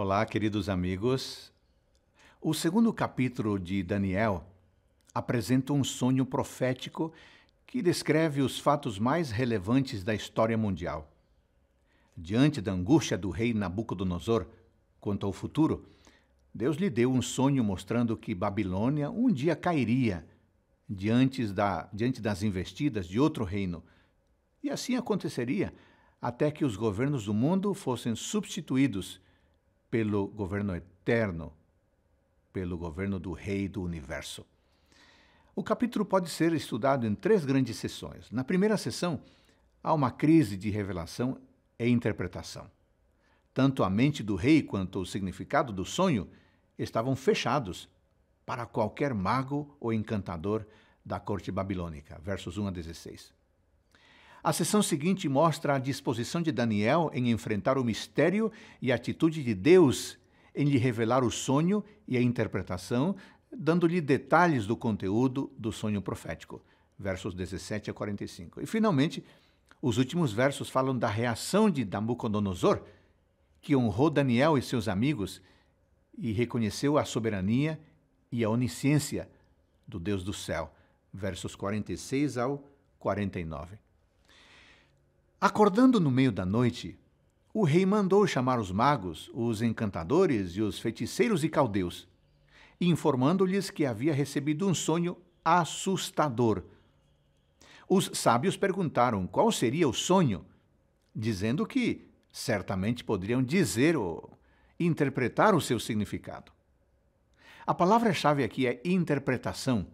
Olá, queridos amigos. O segundo capítulo de Daniel apresenta um sonho profético que descreve os fatos mais relevantes da história mundial. Diante da angústia do rei Nabucodonosor quanto ao futuro, Deus lhe deu um sonho mostrando que Babilônia um dia cairia diante, da, diante das investidas de outro reino. E assim aconteceria até que os governos do mundo fossem substituídos pelo governo eterno, pelo governo do Rei do Universo. O capítulo pode ser estudado em três grandes sessões. Na primeira sessão, há uma crise de revelação e interpretação. Tanto a mente do rei quanto o significado do sonho estavam fechados para qualquer mago ou encantador da corte babilônica. Versos 1 a 16. A sessão seguinte mostra a disposição de Daniel em enfrentar o mistério e a atitude de Deus em lhe revelar o sonho e a interpretação, dando-lhe detalhes do conteúdo do sonho profético, versos 17 a 45. E, finalmente, os últimos versos falam da reação de Nabucodonosor, que honrou Daniel e seus amigos e reconheceu a soberania e a onisciência do Deus do céu, versos 46 ao 49. Acordando no meio da noite, o rei mandou chamar os magos, os encantadores e os feiticeiros e caldeus, informando-lhes que havia recebido um sonho assustador. Os sábios perguntaram qual seria o sonho, dizendo que certamente poderiam dizer ou interpretar o seu significado. A palavra-chave aqui é interpretação,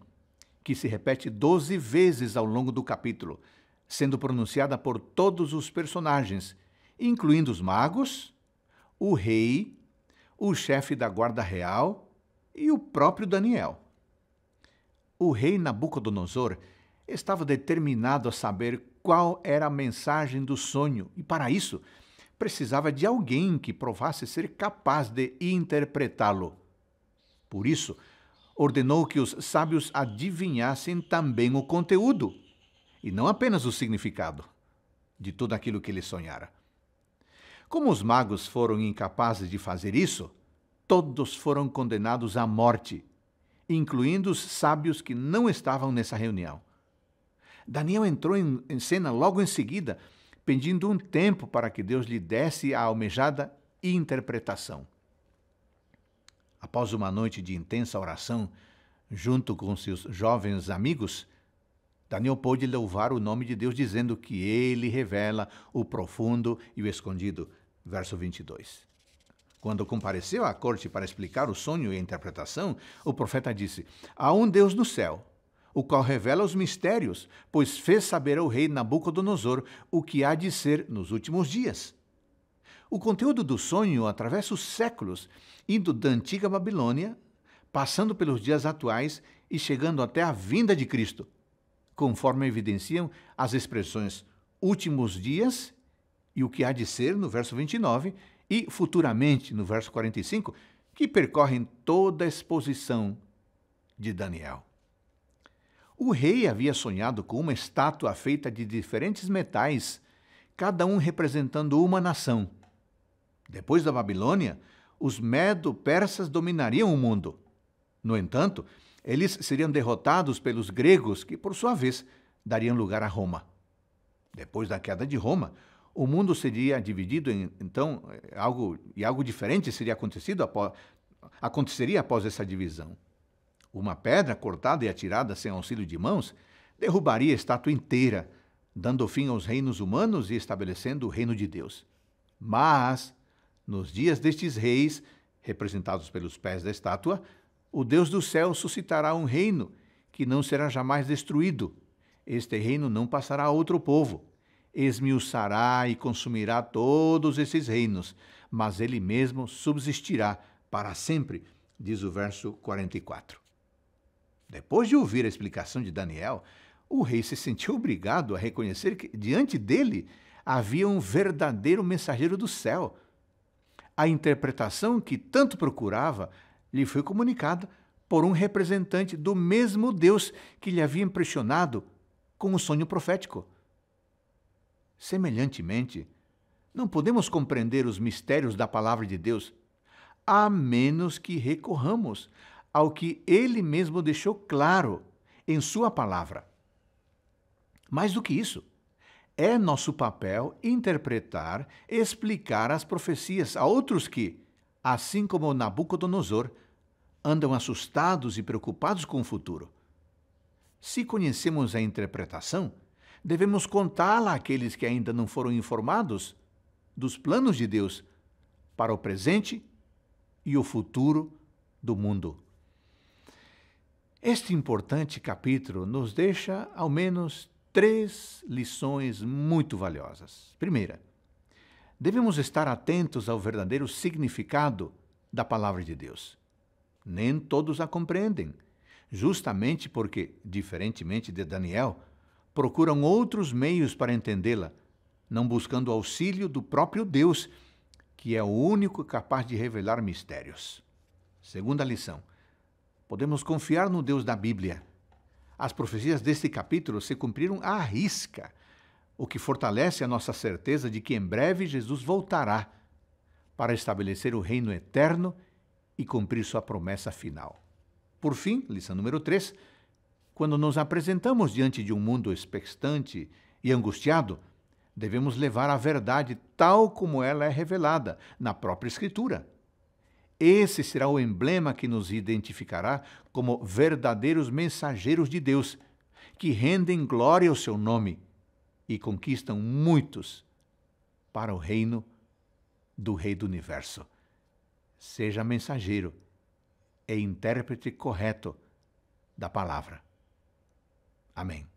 que se repete doze vezes ao longo do capítulo, sendo pronunciada por todos os personagens, incluindo os magos, o rei, o chefe da guarda real e o próprio Daniel. O rei Nabucodonosor estava determinado a saber qual era a mensagem do sonho e, para isso, precisava de alguém que provasse ser capaz de interpretá-lo. Por isso, ordenou que os sábios adivinhassem também o conteúdo e não apenas o significado de tudo aquilo que ele sonhara. Como os magos foram incapazes de fazer isso, todos foram condenados à morte, incluindo os sábios que não estavam nessa reunião. Daniel entrou em, em cena logo em seguida, pedindo um tempo para que Deus lhe desse a almejada interpretação. Após uma noite de intensa oração, junto com seus jovens amigos, Daniel pôde louvar o nome de Deus dizendo que ele revela o profundo e o escondido. Verso 22. Quando compareceu à corte para explicar o sonho e a interpretação, o profeta disse: Há um Deus no céu, o qual revela os mistérios, pois fez saber ao rei Nabucodonosor o que há de ser nos últimos dias. O conteúdo do sonho atravessa os séculos, indo da antiga Babilônia, passando pelos dias atuais e chegando até a vinda de Cristo conforme evidenciam as expressões últimos dias e o que há de ser no verso 29 e futuramente no verso 45, que percorrem toda a exposição de Daniel. O rei havia sonhado com uma estátua feita de diferentes metais, cada um representando uma nação. Depois da Babilônia, os medo-persas dominariam o mundo. No entanto, eles seriam derrotados pelos gregos, que, por sua vez, dariam lugar a Roma. Depois da queda de Roma, o mundo seria dividido em, então, é, algo, e algo diferente seria acontecido após, aconteceria após essa divisão. Uma pedra cortada e atirada sem auxílio de mãos derrubaria a estátua inteira, dando fim aos reinos humanos e estabelecendo o reino de Deus. Mas, nos dias destes reis, representados pelos pés da estátua, o Deus do céu suscitará um reino que não será jamais destruído. Este reino não passará a outro povo. Esmiuçará e consumirá todos esses reinos, mas ele mesmo subsistirá para sempre, diz o verso 44. Depois de ouvir a explicação de Daniel, o rei se sentiu obrigado a reconhecer que diante dele havia um verdadeiro mensageiro do céu. A interpretação que tanto procurava lhe foi comunicado por um representante do mesmo Deus que lhe havia impressionado com o sonho profético. Semelhantemente, não podemos compreender os mistérios da palavra de Deus a menos que recorramos ao que ele mesmo deixou claro em sua palavra. Mais do que isso, é nosso papel interpretar, explicar as profecias a outros que, assim como Nabucodonosor, andam assustados e preocupados com o futuro. Se conhecemos a interpretação, devemos contá-la àqueles que ainda não foram informados dos planos de Deus para o presente e o futuro do mundo. Este importante capítulo nos deixa ao menos três lições muito valiosas. Primeira, devemos estar atentos ao verdadeiro significado da palavra de Deus. Nem todos a compreendem, justamente porque, diferentemente de Daniel, procuram outros meios para entendê-la, não buscando auxílio do próprio Deus, que é o único capaz de revelar mistérios. Segunda lição: podemos confiar no Deus da Bíblia. As profecias deste capítulo se cumpriram à risca, o que fortalece a nossa certeza de que em breve Jesus voltará para estabelecer o reino eterno e cumprir sua promessa final. Por fim, lição número 3, quando nos apresentamos diante de um mundo expectante e angustiado, devemos levar a verdade tal como ela é revelada na própria Escritura. Esse será o emblema que nos identificará como verdadeiros mensageiros de Deus, que rendem glória ao seu nome e conquistam muitos para o reino do Rei do Universo seja mensageiro e intérprete correto da palavra. Amém.